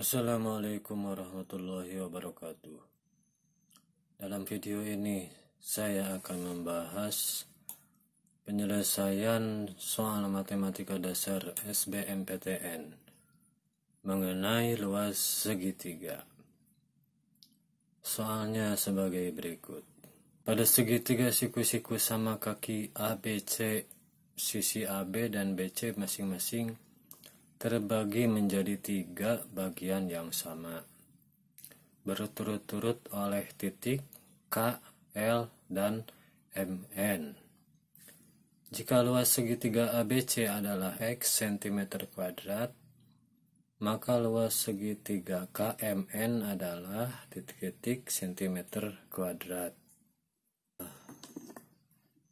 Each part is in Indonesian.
Assalamualaikum warahmatullahi wabarakatuh Dalam video ini saya akan membahas penyelesaian soal matematika dasar SBMPTN mengenai luas segitiga Soalnya sebagai berikut Pada segitiga siku-siku sama kaki ABC sisi AB dan BC masing-masing terbagi menjadi tiga bagian yang sama, berturut-turut oleh titik K, L, dan MN. Jika luas segitiga ABC adalah X cm kuadrat, maka luas segitiga KMN adalah titik-titik cm kuadrat.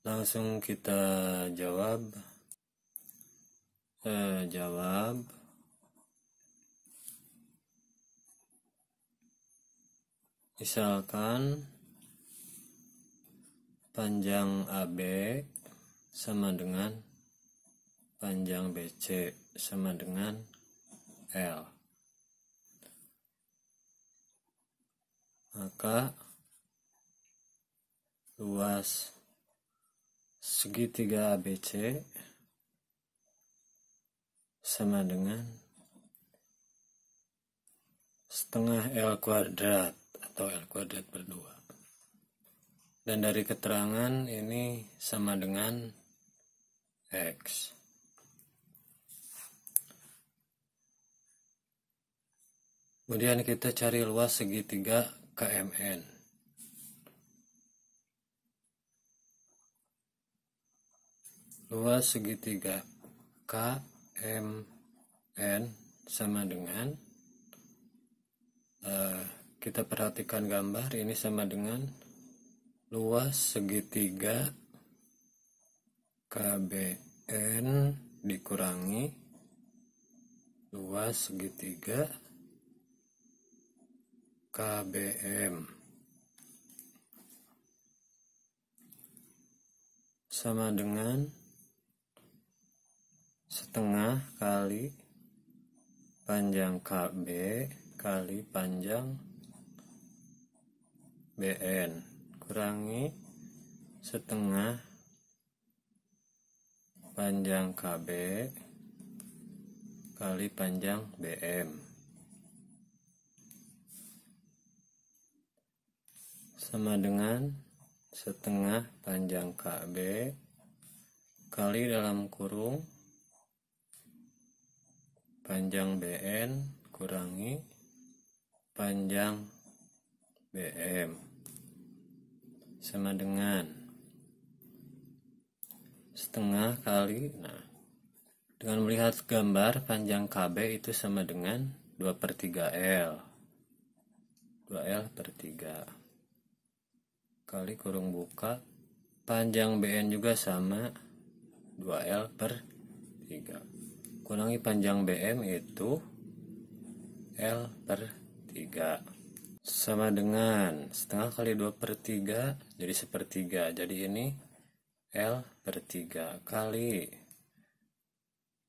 Langsung kita jawab. Eh, jawab misalkan panjang AB sama dengan panjang BC sama dengan L maka luas segitiga ABC sama dengan setengah L kuadrat atau L kuadrat per 2 dan dari keterangan ini sama dengan X kemudian kita cari luas segitiga KMN luas segitiga K MN sama dengan uh, kita perhatikan gambar ini sama dengan luas segitiga KBN dikurangi luas segitiga KBM sama dengan setengah kali panjang KB kali panjang BN kurangi setengah panjang KB kali panjang BM sama dengan setengah panjang KB kali dalam kurung panjang BN kurangi panjang BM sama dengan setengah kali nah dengan melihat gambar panjang KB itu sama dengan 2 per 3 L 2 L per 3 kali kurung buka panjang BN juga sama 2L per 3 kurangi panjang BM itu L per 3 sama dengan setengah kali 2 per 3 jadi sepertiga jadi ini L per 3 kali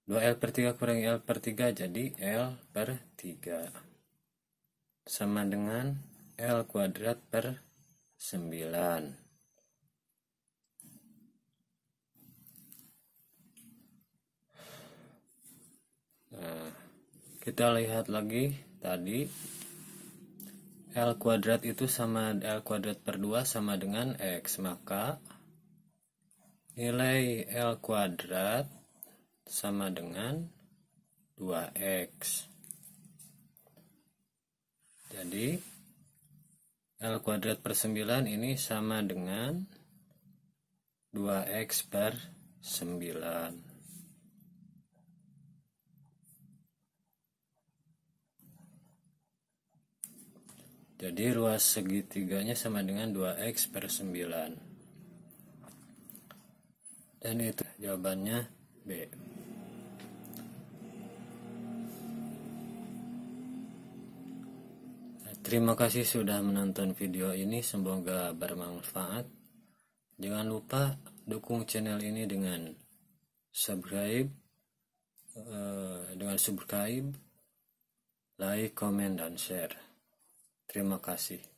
2L per 3 kurangi L per 3 jadi L per 3 sama dengan L kuadrat per 9 kita lihat lagi tadi L kuadrat itu sama L kuadrat per 2 sama dengan X maka nilai L kuadrat sama dengan 2X jadi L kuadrat per 9 ini sama dengan 2X per 9 Jadi ruas segitiganya sama dengan 2x per 9. Dan itu jawabannya B. Nah, terima kasih sudah menonton video ini, semoga bermanfaat. Jangan lupa dukung channel ini dengan subscribe, eh, dengan subscribe, like, comment, dan share. Terima kasih.